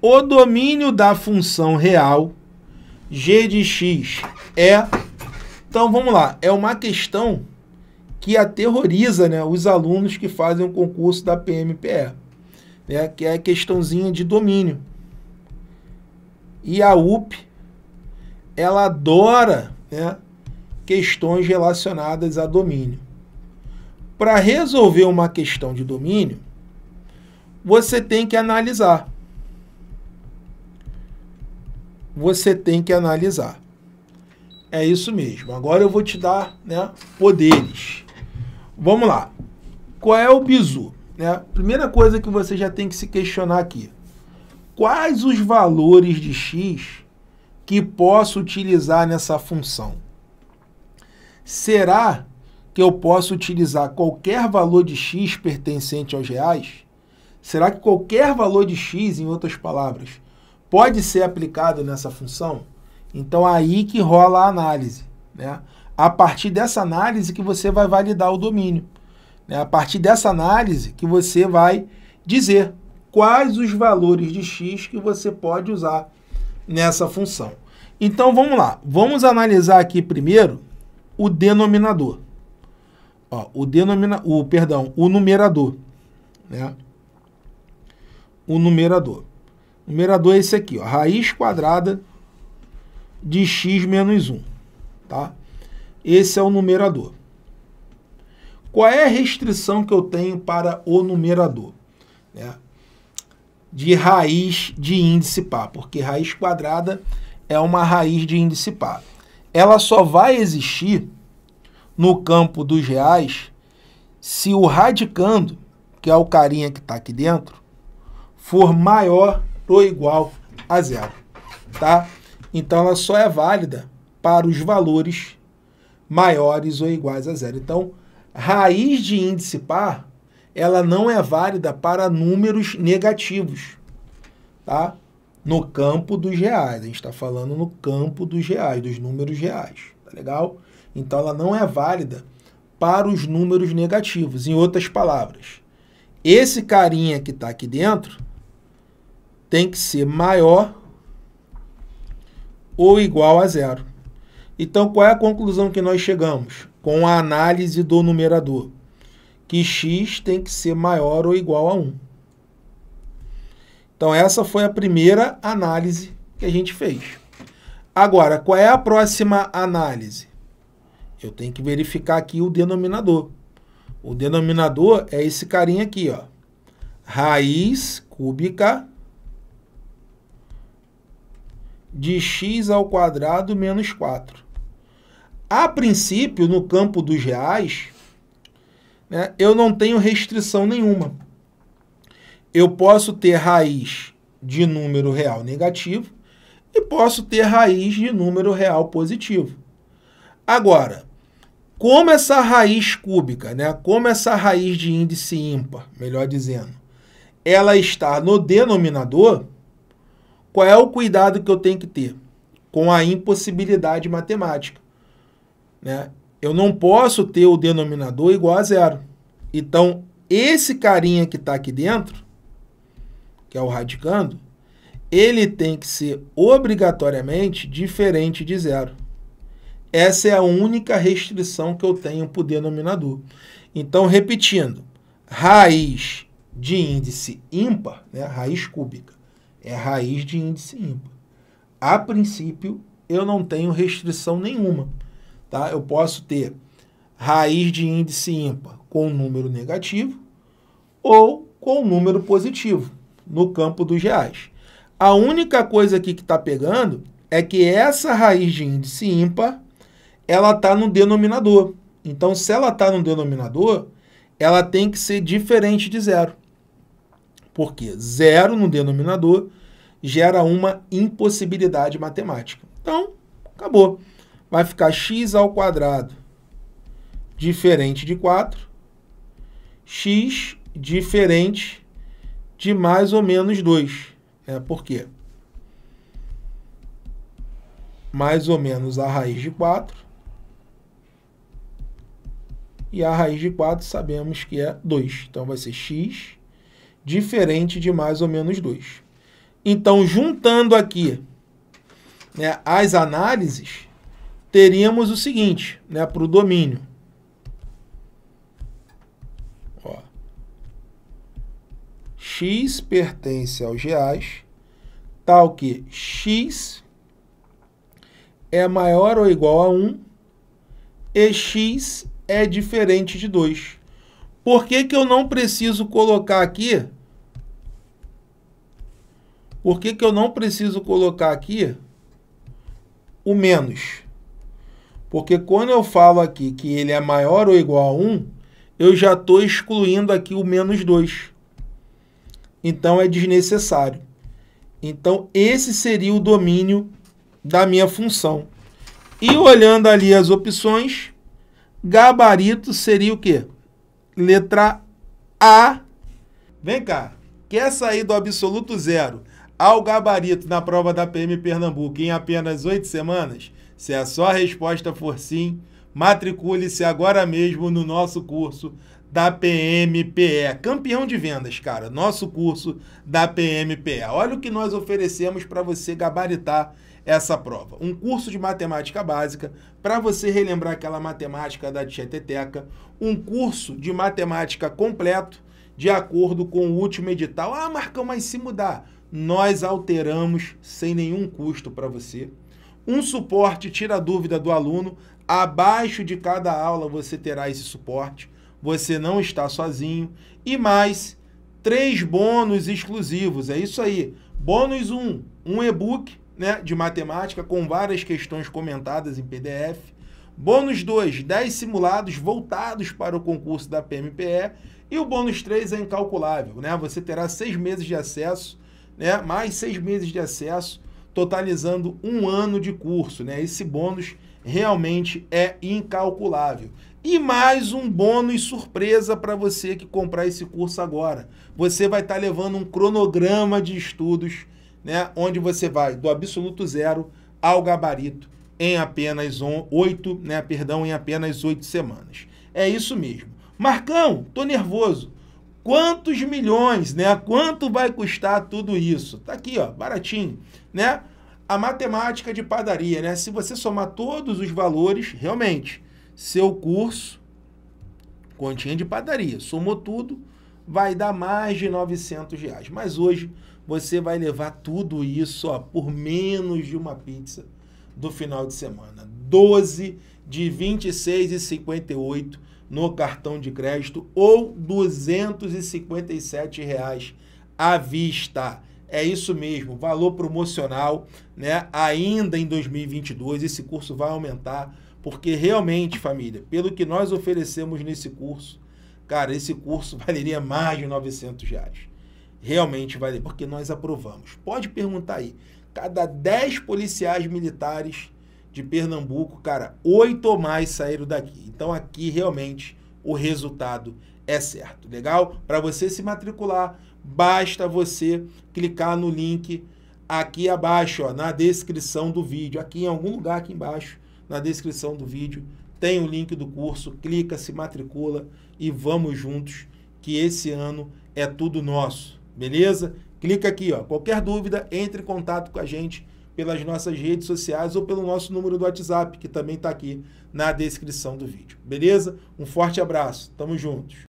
O domínio da função real g de x é. Então vamos lá, é uma questão que aterroriza né, os alunos que fazem o concurso da PMPE, né, que é a questãozinha de domínio. E a UP, ela adora né, questões relacionadas a domínio. Para resolver uma questão de domínio, você tem que analisar você tem que analisar. É isso mesmo. Agora eu vou te dar né, poderes. Vamos lá. Qual é o bizu? Né? Primeira coisa que você já tem que se questionar aqui. Quais os valores de x que posso utilizar nessa função? Será que eu posso utilizar qualquer valor de x pertencente aos reais? Será que qualquer valor de x, em outras palavras, pode ser aplicado nessa função? Então aí que rola a análise, né? A partir dessa análise que você vai validar o domínio, né? A partir dessa análise que você vai dizer quais os valores de x que você pode usar nessa função. Então vamos lá, vamos analisar aqui primeiro o denominador, Ó, o denomina, o perdão, o numerador, né? O numerador. Numerador é esse aqui, ó, raiz quadrada de x menos 1. Tá? Esse é o numerador. Qual é a restrição que eu tenho para o numerador? Né? De raiz de índice par, porque raiz quadrada é uma raiz de índice par. Ela só vai existir no campo dos reais se o radicando, que é o carinha que está aqui dentro, for maior ou igual a zero, tá? Então ela só é válida para os valores maiores ou iguais a zero. Então, raiz de índice par, ela não é válida para números negativos, tá? No campo dos reais, a gente está falando no campo dos reais, dos números reais, tá legal? Então, ela não é válida para os números negativos. Em outras palavras, esse carinha que está aqui dentro, tem que ser maior ou igual a zero. Então, qual é a conclusão que nós chegamos com a análise do numerador? Que x tem que ser maior ou igual a 1. Então, essa foi a primeira análise que a gente fez. Agora, qual é a próxima análise? Eu tenho que verificar aqui o denominador. O denominador é esse carinha aqui, ó. Raiz cúbica de x ao quadrado menos 4. A princípio, no campo dos reais, né, eu não tenho restrição nenhuma. Eu posso ter raiz de número real negativo e posso ter raiz de número real positivo. Agora, como essa raiz cúbica, né, como essa raiz de índice ímpar, melhor dizendo, ela está no denominador, qual é o cuidado que eu tenho que ter? Com a impossibilidade matemática. Né? Eu não posso ter o denominador igual a zero. Então, esse carinha que está aqui dentro, que é o radicando, ele tem que ser obrigatoriamente diferente de zero. Essa é a única restrição que eu tenho para o denominador. Então, repetindo, raiz de índice ímpar, né, raiz cúbica, é raiz de índice ímpar. A princípio, eu não tenho restrição nenhuma. Tá? Eu posso ter raiz de índice ímpar com um número negativo ou com um número positivo no campo dos reais. A única coisa aqui que está pegando é que essa raiz de índice ímpar ela está no denominador. Então, se ela está no denominador, ela tem que ser diferente de zero. Porque zero no denominador gera uma impossibilidade matemática. Então, acabou. Vai ficar x ao quadrado diferente de 4, x diferente de mais ou menos 2. É por quê? Mais ou menos a raiz de 4. E a raiz de 4 sabemos que é 2. Então vai ser x diferente de mais ou menos 2. Então, juntando aqui né, as análises, teríamos o seguinte né, para o domínio. Ó, x pertence aos reais, tal que x é maior ou igual a 1 e x é diferente de 2. Por que, que eu não preciso colocar aqui por que, que eu não preciso colocar aqui o menos? Porque quando eu falo aqui que ele é maior ou igual a 1, eu já estou excluindo aqui o menos 2. Então, é desnecessário. Então, esse seria o domínio da minha função. E olhando ali as opções, gabarito seria o quê? Letra A. Vem cá, quer sair do absoluto zero, ao gabarito na prova da PM Pernambuco em apenas oito semanas? Se a sua resposta for sim, matricule-se agora mesmo no nosso curso da PMPE. Campeão de vendas, cara. Nosso curso da PMPE. Olha o que nós oferecemos para você gabaritar essa prova. Um curso de matemática básica para você relembrar aquela matemática da tieteteca. Um curso de matemática completo de acordo com o último edital. Ah, Marcão, mas se mudar nós alteramos sem nenhum custo para você. Um suporte tira a dúvida do aluno. Abaixo de cada aula você terá esse suporte. Você não está sozinho. E mais três bônus exclusivos. É isso aí. Bônus 1, um, um e-book né, de matemática com várias questões comentadas em PDF. Bônus 2, 10 simulados voltados para o concurso da PMPE. E o bônus 3 é incalculável. Né? Você terá seis meses de acesso né? mais seis meses de acesso, totalizando um ano de curso. Né? Esse bônus realmente é incalculável. E mais um bônus surpresa para você que comprar esse curso agora. Você vai estar tá levando um cronograma de estudos, né? onde você vai do absoluto zero ao gabarito em apenas oito, né? Perdão, em apenas oito semanas. É isso mesmo. Marcão, tô nervoso quantos milhões, né? Quanto vai custar tudo isso? Tá aqui, ó, baratinho, né? A matemática de padaria, né? Se você somar todos os valores, realmente, seu curso, continha de padaria, somou tudo, vai dar mais de 900 reais. Mas hoje você vai levar tudo isso ó, por menos de uma pizza do final de semana. 12 de 26 e 58 no cartão de crédito ou R$ 257 reais à vista. É isso mesmo, valor promocional, né? Ainda em 2022 esse curso vai aumentar, porque realmente, família, pelo que nós oferecemos nesse curso, cara, esse curso valeria mais de 900 reais. Realmente vale, porque nós aprovamos. Pode perguntar aí. Cada 10 policiais militares, de Pernambuco, cara, oito ou mais saíram daqui. Então aqui realmente o resultado é certo, legal? Para você se matricular, basta você clicar no link aqui abaixo, ó, na descrição do vídeo, aqui em algum lugar aqui embaixo, na descrição do vídeo, tem o link do curso, clica, se matricula e vamos juntos que esse ano é tudo nosso, beleza? Clica aqui, ó. Qualquer dúvida, entre em contato com a gente pelas nossas redes sociais ou pelo nosso número do WhatsApp, que também está aqui na descrição do vídeo. Beleza? Um forte abraço. Tamo juntos.